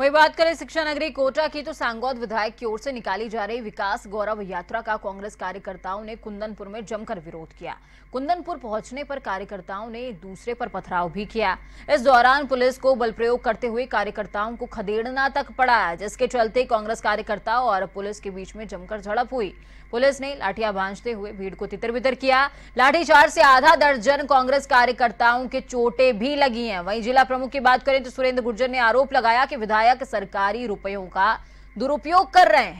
वही बात करें शिक्षा नगरी कोटा की तो सांगौद विधायक की ओर से निकाली जा रही विकास गौरव यात्रा का कांग्रेस कार्यकर्ताओं ने कुंदनपुर में जमकर विरोध किया कुंदनपुर पहुंचने पर कार्यकर्ताओं ने दूसरे पर पथराव भी किया इस दौरान पुलिस को बल प्रयोग करते हुए कार्यकर्ताओं को खदेड़ना तक पड़ा जिसके चलते कांग्रेस कार्यकर्ताओं और पुलिस के बीच में जमकर झड़प हुई पुलिस ने लाठिया बांजते हुए भीड़ को तितर बितर किया लाठीचार्ज से आधा दर्जन कांग्रेस कार्यकर्ताओं के चोटे भी लगी है वही जिला प्रमुख की बात करें तो सुरेंद्र गुर्जर ने आरोप लगाया कि विधायक विधायक सरकारी रुपयों का दुरुपयोग कर रहे हैं